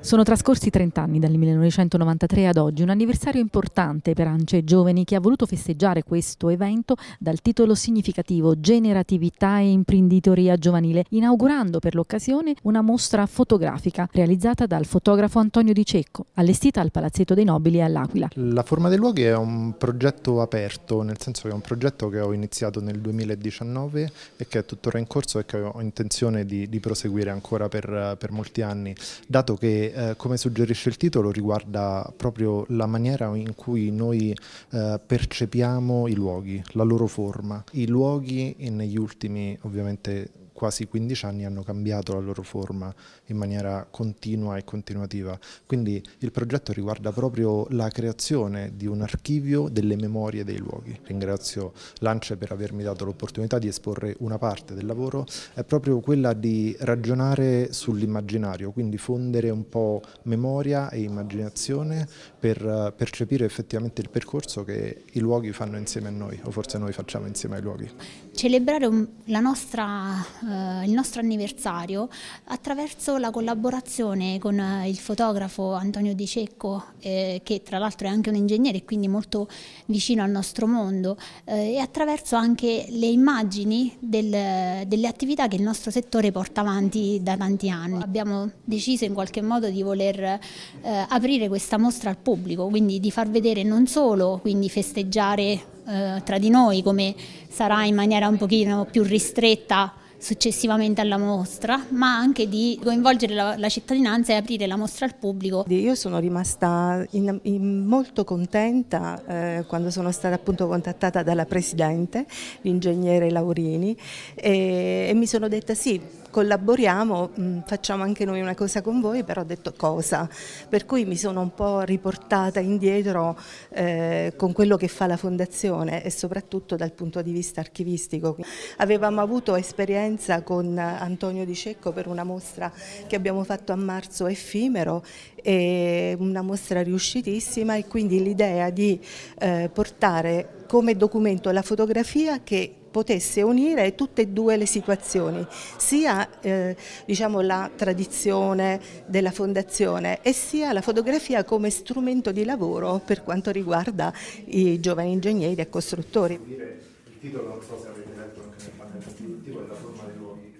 Sono trascorsi 30 anni dal 1993 ad oggi, un anniversario importante per ANCE Giovani che ha voluto festeggiare questo evento dal titolo significativo Generatività e imprenditoria giovanile, inaugurando per l'occasione una mostra fotografica realizzata dal fotografo Antonio Di Cecco, allestita al Palazzetto dei Nobili all'Aquila. La forma dei luoghi è un progetto aperto, nel senso che è un progetto che ho iniziato nel 2019 e che è tuttora in corso e che ho intenzione di, di proseguire ancora per, per molti anni, dato che eh, come suggerisce il titolo, riguarda proprio la maniera in cui noi eh, percepiamo i luoghi, la loro forma. I luoghi negli ultimi, ovviamente, quasi 15 anni hanno cambiato la loro forma in maniera continua e continuativa. Quindi il progetto riguarda proprio la creazione di un archivio delle memorie dei luoghi. Ringrazio Lance per avermi dato l'opportunità di esporre una parte del lavoro, è proprio quella di ragionare sull'immaginario, quindi fondere un po' memoria e immaginazione per eh, percepire effettivamente il percorso che i luoghi fanno insieme a noi, o forse noi facciamo insieme ai luoghi. Celebrare la nostra eh, il nostro anniversario attraverso la collaborazione con eh, il fotografo Antonio Di Cecco, eh, che tra l'altro è anche un ingegnere e quindi molto vicino al nostro mondo, eh, e attraverso anche le immagini del, delle attività che il nostro settore porta avanti da tanti anni. Abbiamo deciso in qualche modo di voler eh, aprire questa mostra al pubblico, quindi di far vedere non solo quindi festeggiare eh, tra di noi, come sarà in maniera un pochino più ristretta successivamente alla mostra, ma anche di coinvolgere la, la cittadinanza e aprire la mostra al pubblico. Io sono rimasta in, in molto contenta eh, quando sono stata appunto contattata dalla Presidente, l'ingegnere Laurini, e, e mi sono detta sì, collaboriamo, mh, mm, facciamo anche noi una cosa con voi, però ho detto cosa, per cui mi sono un po' riportata indietro eh, con quello che fa la fondazione e soprattutto dal punto di vista archivistico. Avevamo avuto esperienza con Antonio Di Cecco per una mostra che abbiamo fatto a marzo effimero, è una mostra riuscitissima e quindi l'idea di eh, portare come documento la fotografia che potesse unire tutte e due le situazioni, sia eh, diciamo, la tradizione della fondazione e sia la fotografia come strumento di lavoro per quanto riguarda i giovani ingegneri e costruttori. Il titolo non so se avete letto anche nel panel, il è la forma dei luoghi.